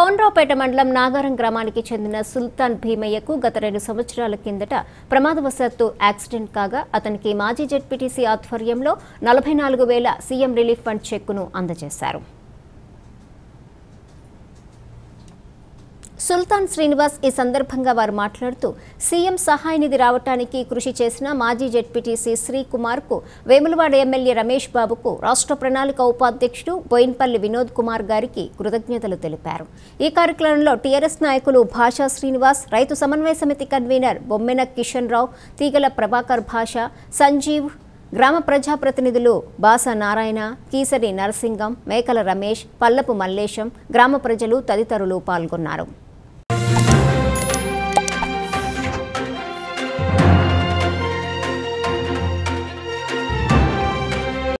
పౌన్రావుపేట మండలం నాగారం గ్రామానికి చెందిన సుల్తాన్ భీమయ్యకు గత రెండు సంవత్సరాల కిందట ప్రమాదవశాత్తు యాక్సిడెంట్ కాగా అతనికి మాజీ జెడ్పీటీసీ ఆధ్వర్యంలో నలభై నాలుగు వేల సీఎం రిలీఫ్ ఫండ్ చెక్కును అందజేశారు సుల్తాన్ శ్రీనివాస్ ఈ సందర్భంగా వారు మాట్లాడుతూ సీఎం సహాయ నిధి రావటానికి కృషి చేసిన మాజీ జెడ్పీటీసీ శ్రీకుమార్కు వేములవాడ ఎమ్మెల్యే రమేష్ బాబుకు రాష్ట్ర ప్రణాళిక ఉపాధ్యక్షుడు బోయిన్పల్లి వినోద్ కుమార్ గారికి కృతజ్ఞతలు తెలిపారు ఈ కార్యక్రమంలో టీఆర్ఎస్ నాయకులు భాషా శ్రీనివాస్ రైతు సమన్వయ సమితి కన్వీనర్ బొమ్మెన కిషన్ రావు తీగల ప్రభాకర్ భాష సంజీవ్ గ్రామ ప్రజాప్రతినిధులు బాస నారాయణ కీసరి నరసింగం మేకల రమేష్ పల్లపు మల్లేశం గ్రామ ప్రజలు తదితరులు పాల్గొన్నారు